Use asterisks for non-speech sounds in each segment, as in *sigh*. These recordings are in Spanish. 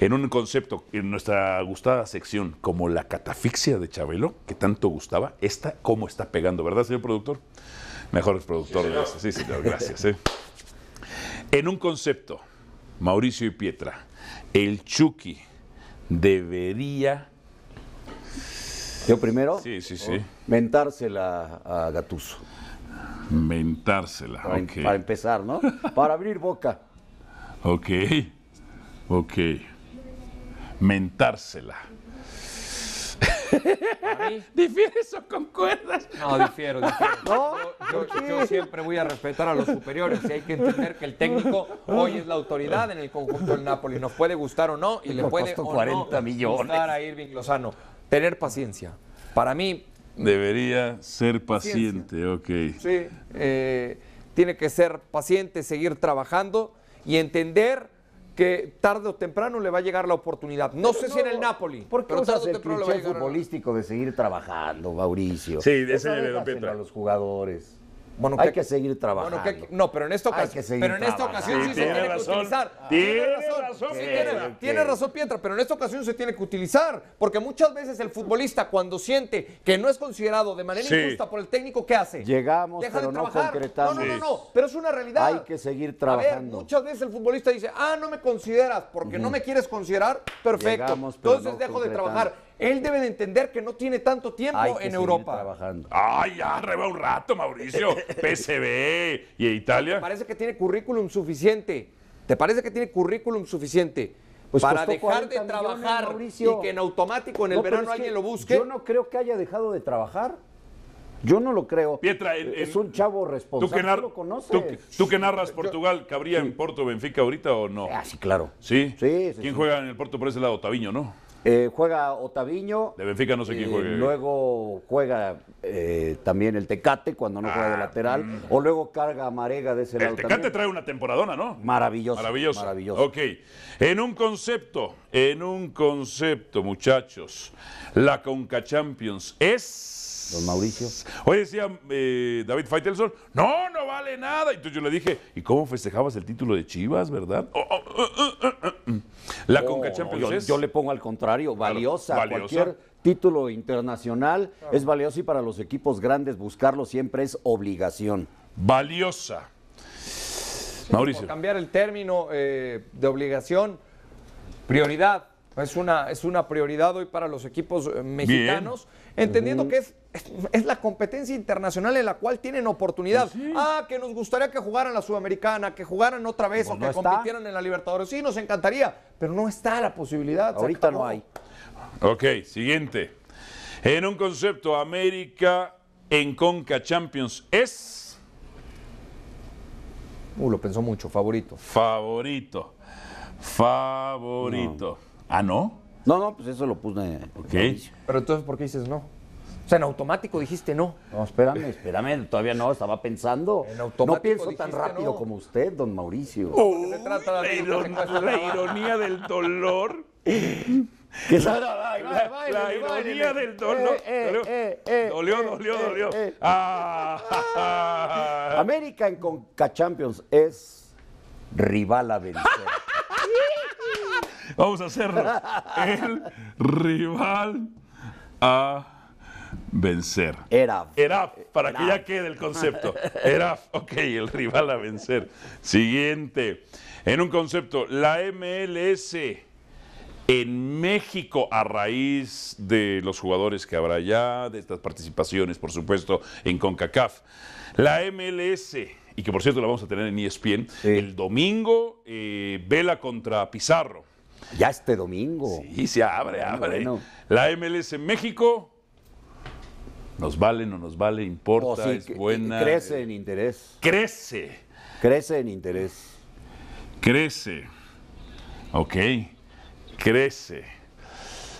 en un concepto, en nuestra gustada sección, como la catafixia de Chabelo, que tanto gustaba, esta cómo está pegando, ¿verdad, señor productor? Mejor productor Sí, señor, gracias. ¿eh? En un concepto, Mauricio y Pietra, el Chucky debería. ¿Yo primero? Sí, sí, sí. Mentársela a Gatuso. Mentársela, para em- empezar, ¿no? Para abrir boca. Ok, ok mentársela. ¿Difieres o concuerdas? No, difiero, difiero. Yo, siempre voy a respetar a los superiores y hay que entender que el técnico hoy es la autoridad en el conjunto del Napoli. Nos puede gustar o no y le puede o 40 no millones. gustar a Irving Lozano. Tener paciencia. Para mí... Debería ser paciente, ok. Sí, eh, tiene que ser paciente, seguir trabajando y entender que tarde o temprano le va a llegar la oportunidad. No sé si en el Napoli. ¿Por qué el cliché futbolístico de seguir trabajando, Mauricio? Sí, ese le a los jugadores. Bueno, hay que, seguir trabajando. no, pero en esta ocasión, en esta sí, se tiene que utilizar. Tiene razón, tiene, razón Pietra, pero en esta ocasión se tiene que utilizar, porque muchas veces el futbolista cuando siente que no es considerado de manera justa injusta por el técnico, ¿qué hace? Llegamos, Deja pero de trabajar. no No, no, no, pero es una realidad. Hay que seguir trabajando. muchas veces el futbolista dice, ah, no me consideras porque no me quieres considerar, perfecto. Entonces dejo de trabajar él debe de entender que no tiene tanto tiempo en Europa. Trabajando. Ay, ya, reba un rato, Mauricio. *laughs* PCB y Italia. parece que tiene currículum suficiente. ¿Te parece que tiene currículum suficiente? Pues para dejar de trabajar y que en automático en el verano alguien lo busque. Yo no creo que haya dejado de trabajar. Yo no lo creo. Pietra, es un chavo responsable. ¿Tú que, lo Tú, que narras Portugal, ¿cabría en Porto Benfica ahorita o no? Ah, sí, claro. ¿Sí? Sí, quién juega en el Porto por ese lado? Taviño, ¿no? Eh, juega Otaviño. De Benfica no sé quién eh, juega. luego juega eh, también el Tecate cuando no juega de ah, lateral. Mm. O luego carga Marega de ese el El Tecate trae una temporadona, ¿no? Maravilloso Maravilloso. Ok. En un concepto, en un concepto, muchachos, la Conca Champions es. Los Mauricio. Hoy decía David Faitelson, no, no vale nada. tú, yo le dije, ¿y cómo festejabas el título de Chivas, verdad? Oh, oh, uh, uh, uh, Mm. La oh. yo, le pongo al contrario, valiosa. Cualquier título internacional es valioso y para los equipos grandes buscarlo siempre es obligación. Valiosa. Mauricio. cambiar el término eh, de obligación, prioridad es una, es una prioridad hoy para los equipos eh, mexicanos, entendiendo que es, es, la competencia internacional en la cual tienen oportunidad. Pues ah, que nos gustaría que jugaran la Sudamericana, que jugaran otra vez pues o que compitieran en la Libertadores. Sí, nos encantaría, pero no está la posibilidad. Ahorita no hay. Ok, siguiente. En un concepto, América en Conca Champions es... Uh, lo pensó mucho, favorito. Favorito. Favorito. Ah, ¿no? No, no, pues eso lo puse. qué? Pero entonces, ¿por qué dices no? O sea, en automático dijiste no. No, espérame, espérame, todavía no, estaba pensando. En automático no pienso tan rápido como usted, don Mauricio. se trata la, ironía del dolor. *laughs* la, ironía del dolor. Eh, eh, dolió, eh, eh, dolió, eh, dolió. Ah. América en Conca Champions es rival a vencer. Vamos a hacerlo. El rival a vencer. Era, Eraf, para que ya quede el concepto. Eraf, ok, el rival a vencer. Siguiente. En un concepto, la MLS en México a raíz de los jugadores que habrá ya, de estas participaciones, por supuesto, en CONCACAF. La MLS, y que por cierto la vamos a tener en ESPN, el domingo, eh, Vela contra Pizarro. Ya este domingo. Sí, se abre, abre. La MLS en México. Nos vale, no nos vale, importa, oh, es buena. Crece en interés. Crece. Crece en interés. Crece. Ok. Crece.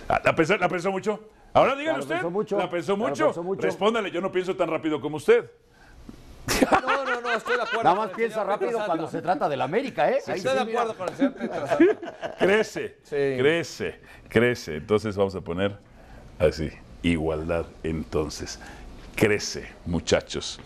Ah, ¿La pensó, mucho? Ahora dígame usted. la pensó mucho. Pensó mucho. Respóndale, yo no pienso tan rápido como usted. No, no, no, estoy de acuerdo. Nada más piensa rápido cuando se trata de la América, ¿eh? estoy de acuerdo con el señor Crece, crece, crece. Entonces vamos a poner así, igualdad entonces. Crece, muchachos.